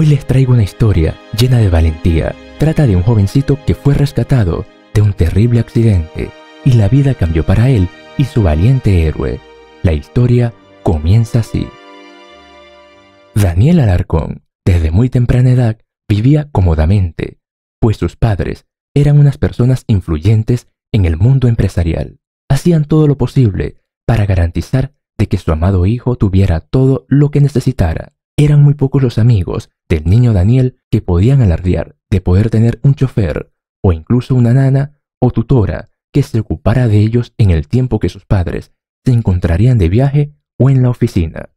Hoy les traigo una historia llena de valentía. Trata de un jovencito que fue rescatado de un terrible accidente y la vida cambió para él y su valiente héroe. La historia comienza así. Daniel Alarcón, desde muy temprana edad, vivía cómodamente, pues sus padres eran unas personas influyentes en el mundo empresarial. Hacían todo lo posible para garantizar de que su amado hijo tuviera todo lo que necesitara. Eran muy pocos los amigos del niño Daniel que podían alardear de poder tener un chofer o incluso una nana o tutora que se ocupara de ellos en el tiempo que sus padres se encontrarían de viaje o en la oficina.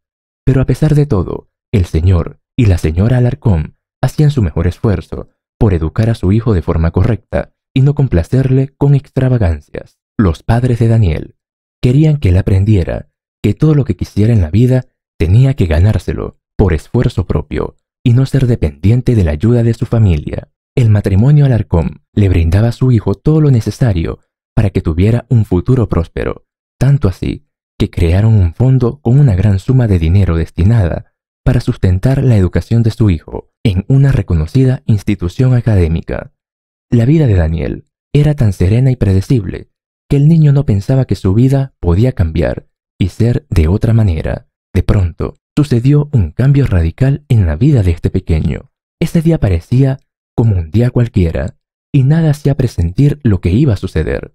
Pero a pesar de todo, el señor y la señora Alarcón hacían su mejor esfuerzo por educar a su hijo de forma correcta y no complacerle con extravagancias. Los padres de Daniel querían que él aprendiera que todo lo que quisiera en la vida tenía que ganárselo por esfuerzo propio y no ser dependiente de la ayuda de su familia. El matrimonio Alarcón le brindaba a su hijo todo lo necesario para que tuviera un futuro próspero, tanto así que crearon un fondo con una gran suma de dinero destinada para sustentar la educación de su hijo en una reconocida institución académica. La vida de Daniel era tan serena y predecible que el niño no pensaba que su vida podía cambiar y ser de otra manera. De pronto, sucedió un cambio radical en la vida de este pequeño. Ese día parecía como un día cualquiera, y nada hacía presentir lo que iba a suceder.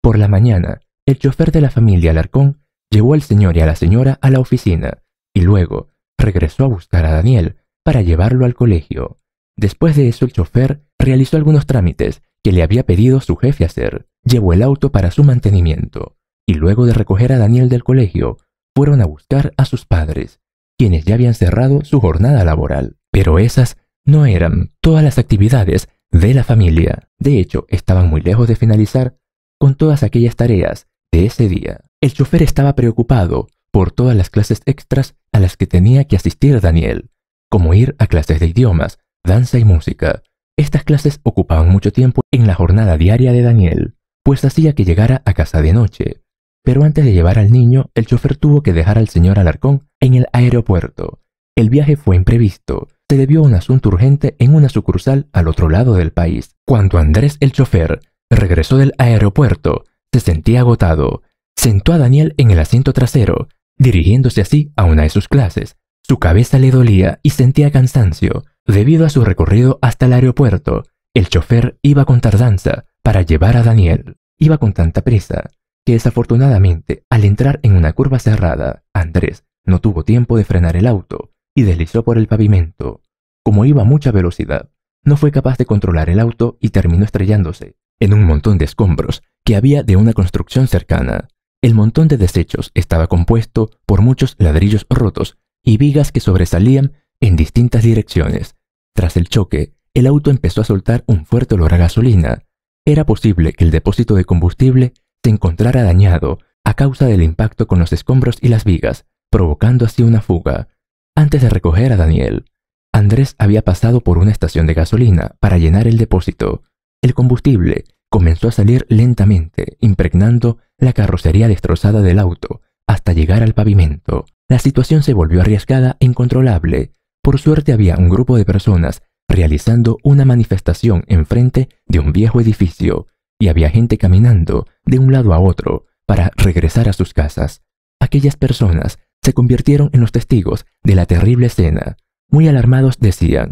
Por la mañana, el chofer de la familia Alarcón llevó al señor y a la señora a la oficina, y luego regresó a buscar a Daniel para llevarlo al colegio. Después de eso, el chofer realizó algunos trámites que le había pedido su jefe hacer, llevó el auto para su mantenimiento, y luego de recoger a Daniel del colegio, fueron a buscar a sus padres, quienes ya habían cerrado su jornada laboral. Pero esas no eran todas las actividades de la familia. De hecho, estaban muy lejos de finalizar con todas aquellas tareas de ese día. El chofer estaba preocupado por todas las clases extras a las que tenía que asistir Daniel, como ir a clases de idiomas, danza y música. Estas clases ocupaban mucho tiempo en la jornada diaria de Daniel, pues hacía que llegara a casa de noche. Pero antes de llevar al niño, el chofer tuvo que dejar al señor Alarcón en el aeropuerto, el viaje fue imprevisto. Se debió a un asunto urgente en una sucursal al otro lado del país. Cuando Andrés, el chofer, regresó del aeropuerto, se sentía agotado. Sentó a Daniel en el asiento trasero, dirigiéndose así a una de sus clases. Su cabeza le dolía y sentía cansancio. Debido a su recorrido hasta el aeropuerto, el chofer iba con tardanza para llevar a Daniel. Iba con tanta prisa que desafortunadamente, al entrar en una curva cerrada, Andrés no tuvo tiempo de frenar el auto y deslizó por el pavimento. Como iba a mucha velocidad, no fue capaz de controlar el auto y terminó estrellándose en un montón de escombros que había de una construcción cercana. El montón de desechos estaba compuesto por muchos ladrillos rotos y vigas que sobresalían en distintas direcciones. Tras el choque, el auto empezó a soltar un fuerte olor a gasolina. Era posible que el depósito de combustible se encontrara dañado a causa del impacto con los escombros y las vigas, provocando así una fuga. Antes de recoger a Daniel, Andrés había pasado por una estación de gasolina para llenar el depósito. El combustible comenzó a salir lentamente, impregnando la carrocería destrozada del auto hasta llegar al pavimento. La situación se volvió arriesgada e incontrolable. Por suerte había un grupo de personas realizando una manifestación enfrente de un viejo edificio y había gente caminando de un lado a otro para regresar a sus casas. Aquellas personas se convirtieron en los testigos de la terrible escena. Muy alarmados decían,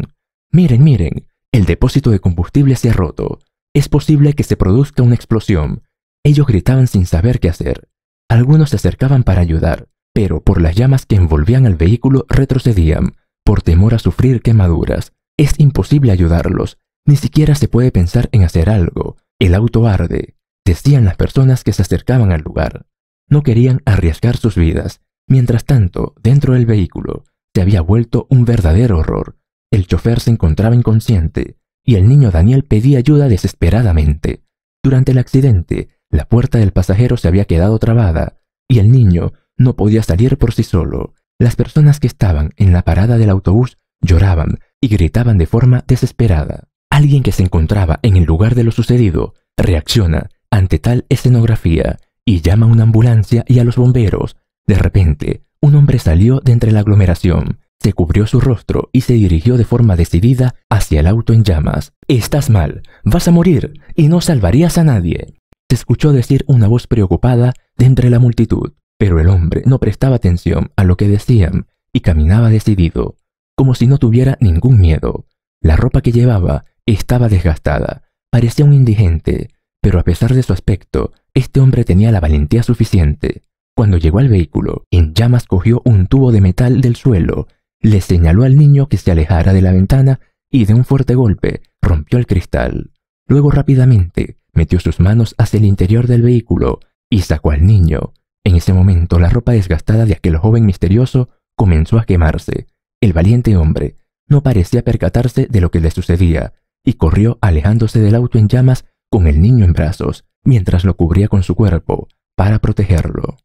miren, miren, el depósito de combustible se ha roto. Es posible que se produzca una explosión. Ellos gritaban sin saber qué hacer. Algunos se acercaban para ayudar, pero por las llamas que envolvían al vehículo retrocedían, por temor a sufrir quemaduras. Es imposible ayudarlos. Ni siquiera se puede pensar en hacer algo. El auto arde, decían las personas que se acercaban al lugar. No querían arriesgar sus vidas, Mientras tanto, dentro del vehículo, se había vuelto un verdadero horror. El chofer se encontraba inconsciente y el niño Daniel pedía ayuda desesperadamente. Durante el accidente, la puerta del pasajero se había quedado trabada y el niño no podía salir por sí solo. Las personas que estaban en la parada del autobús lloraban y gritaban de forma desesperada. Alguien que se encontraba en el lugar de lo sucedido reacciona ante tal escenografía y llama a una ambulancia y a los bomberos de repente, un hombre salió de entre la aglomeración, se cubrió su rostro y se dirigió de forma decidida hacia el auto en llamas. Estás mal, vas a morir y no salvarías a nadie. Se escuchó decir una voz preocupada de entre la multitud, pero el hombre no prestaba atención a lo que decían y caminaba decidido, como si no tuviera ningún miedo. La ropa que llevaba estaba desgastada, parecía un indigente, pero a pesar de su aspecto, este hombre tenía la valentía suficiente cuando llegó al vehículo, en llamas cogió un tubo de metal del suelo, le señaló al niño que se alejara de la ventana y de un fuerte golpe rompió el cristal. Luego rápidamente metió sus manos hacia el interior del vehículo y sacó al niño. En ese momento la ropa desgastada de aquel joven misterioso comenzó a quemarse. El valiente hombre no parecía percatarse de lo que le sucedía y corrió alejándose del auto en llamas con el niño en brazos, mientras lo cubría con su cuerpo para protegerlo.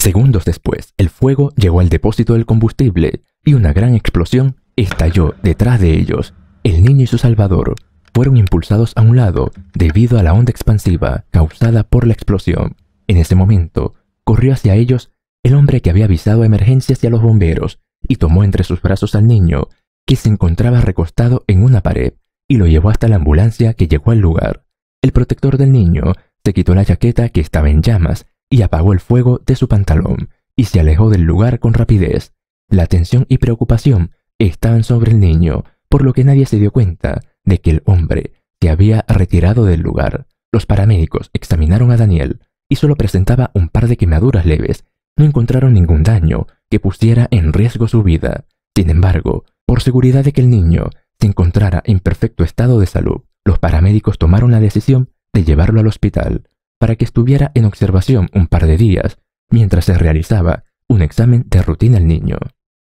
Segundos después, el fuego llegó al depósito del combustible y una gran explosión estalló detrás de ellos. El niño y su salvador fueron impulsados a un lado debido a la onda expansiva causada por la explosión. En ese momento, corrió hacia ellos el hombre que había avisado a emergencias y a los bomberos y tomó entre sus brazos al niño, que se encontraba recostado en una pared, y lo llevó hasta la ambulancia que llegó al lugar. El protector del niño se quitó la chaqueta que estaba en llamas y apagó el fuego de su pantalón y se alejó del lugar con rapidez. La tensión y preocupación estaban sobre el niño, por lo que nadie se dio cuenta de que el hombre se había retirado del lugar. Los paramédicos examinaron a Daniel y solo presentaba un par de quemaduras leves. No encontraron ningún daño que pusiera en riesgo su vida. Sin embargo, por seguridad de que el niño se encontrara en perfecto estado de salud, los paramédicos tomaron la decisión de llevarlo al hospital para que estuviera en observación un par de días mientras se realizaba un examen de rutina al niño.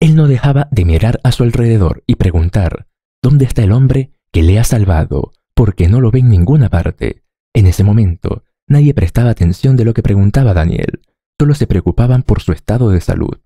Él no dejaba de mirar a su alrededor y preguntar, ¿dónde está el hombre que le ha salvado? Porque no lo ve en ninguna parte. En ese momento, nadie prestaba atención de lo que preguntaba Daniel, solo se preocupaban por su estado de salud.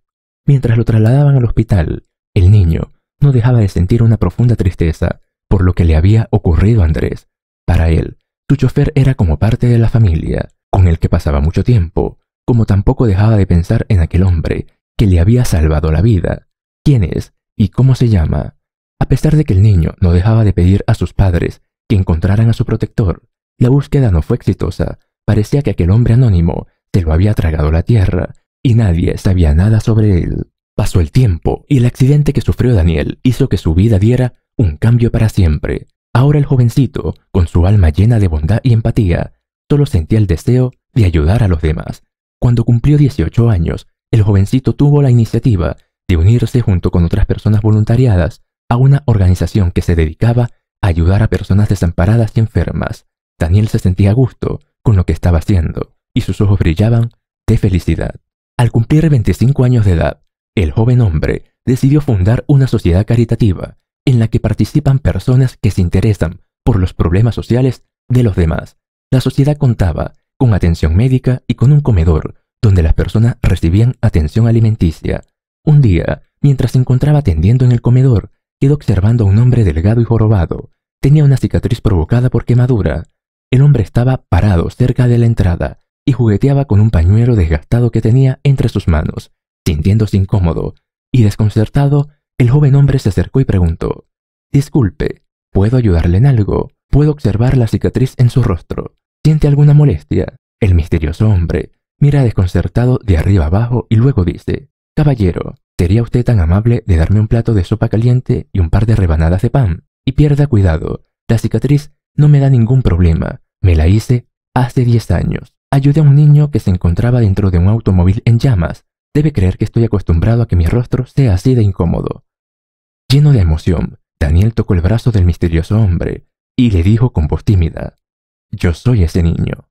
Mientras lo trasladaban al hospital, el niño no dejaba de sentir una profunda tristeza por lo que le había ocurrido a Andrés. Para él, su chofer era como parte de la familia, con el que pasaba mucho tiempo, como tampoco dejaba de pensar en aquel hombre que le había salvado la vida. ¿Quién es y cómo se llama? A pesar de que el niño no dejaba de pedir a sus padres que encontraran a su protector, la búsqueda no fue exitosa. Parecía que aquel hombre anónimo se lo había tragado la tierra y nadie sabía nada sobre él. Pasó el tiempo y el accidente que sufrió Daniel hizo que su vida diera un cambio para siempre. Ahora el jovencito, con su alma llena de bondad y empatía, solo sentía el deseo de ayudar a los demás. Cuando cumplió 18 años, el jovencito tuvo la iniciativa de unirse junto con otras personas voluntariadas a una organización que se dedicaba a ayudar a personas desamparadas y enfermas. Daniel se sentía a gusto con lo que estaba haciendo y sus ojos brillaban de felicidad. Al cumplir 25 años de edad, el joven hombre decidió fundar una sociedad caritativa en la que participan personas que se interesan por los problemas sociales de los demás. La sociedad contaba con atención médica y con un comedor donde las personas recibían atención alimenticia. Un día, mientras se encontraba atendiendo en el comedor, quedó observando a un hombre delgado y jorobado. Tenía una cicatriz provocada por quemadura. El hombre estaba parado cerca de la entrada y jugueteaba con un pañuelo desgastado que tenía entre sus manos. Sintiéndose incómodo y desconcertado, el joven hombre se acercó y preguntó, Disculpe, ¿puedo ayudarle en algo? Puedo observar la cicatriz en su rostro. ¿Siente alguna molestia? El misterioso hombre mira desconcertado de arriba abajo y luego dice, Caballero, ¿sería usted tan amable de darme un plato de sopa caliente y un par de rebanadas de pan? Y pierda cuidado, la cicatriz no me da ningún problema, me la hice hace 10 años. Ayudé a un niño que se encontraba dentro de un automóvil en llamas. Debe creer que estoy acostumbrado a que mi rostro sea así de incómodo. Lleno de emoción, Daniel tocó el brazo del misterioso hombre y le dijo con voz tímida, Yo soy ese niño.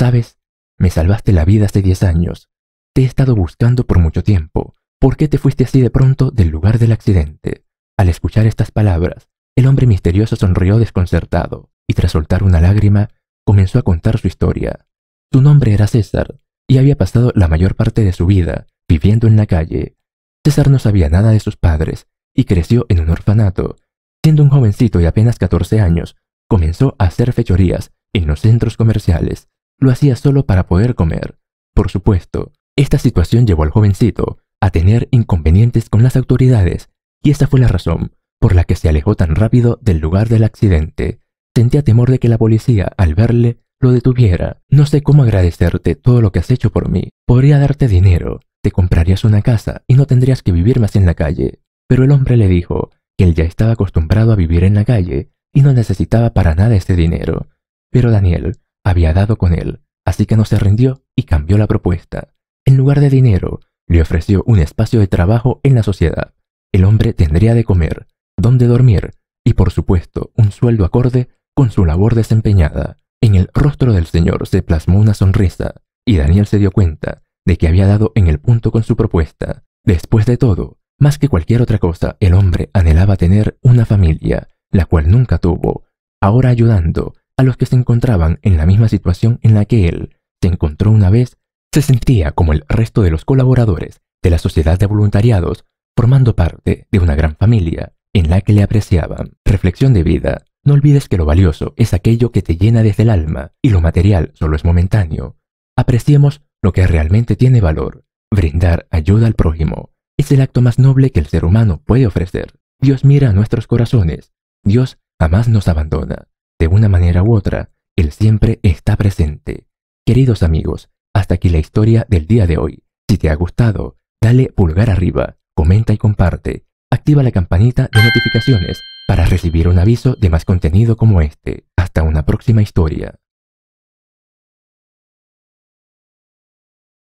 Sabes, me salvaste la vida hace diez años. Te he estado buscando por mucho tiempo. ¿Por qué te fuiste así de pronto del lugar del accidente? Al escuchar estas palabras, el hombre misterioso sonrió desconcertado y tras soltar una lágrima, comenzó a contar su historia. Su nombre era César y había pasado la mayor parte de su vida viviendo en la calle. César no sabía nada de sus padres y creció en un orfanato. Siendo un jovencito de apenas 14 años, comenzó a hacer fechorías en los centros comerciales. Lo hacía solo para poder comer. Por supuesto, esta situación llevó al jovencito a tener inconvenientes con las autoridades y esa fue la razón por la que se alejó tan rápido del lugar del accidente. Sentía temor de que la policía, al verle, lo detuviera. No sé cómo agradecerte todo lo que has hecho por mí. Podría darte dinero, te comprarías una casa y no tendrías que vivir más en la calle pero el hombre le dijo que él ya estaba acostumbrado a vivir en la calle y no necesitaba para nada ese dinero. Pero Daniel había dado con él, así que no se rindió y cambió la propuesta. En lugar de dinero, le ofreció un espacio de trabajo en la sociedad. El hombre tendría de comer, dónde dormir y, por supuesto, un sueldo acorde con su labor desempeñada. En el rostro del señor se plasmó una sonrisa y Daniel se dio cuenta de que había dado en el punto con su propuesta. Después de todo, más que cualquier otra cosa, el hombre anhelaba tener una familia, la cual nunca tuvo, ahora ayudando a los que se encontraban en la misma situación en la que él se encontró una vez, se sentía como el resto de los colaboradores de la sociedad de voluntariados, formando parte de una gran familia en la que le apreciaban. Reflexión de vida. No olvides que lo valioso es aquello que te llena desde el alma y lo material solo es momentáneo. Apreciemos lo que realmente tiene valor, brindar ayuda al prójimo, es el acto más noble que el ser humano puede ofrecer. Dios mira a nuestros corazones. Dios jamás nos abandona. De una manera u otra, Él siempre está presente. Queridos amigos, hasta aquí la historia del día de hoy. Si te ha gustado, dale pulgar arriba, comenta y comparte. Activa la campanita de notificaciones para recibir un aviso de más contenido como este. Hasta una próxima historia.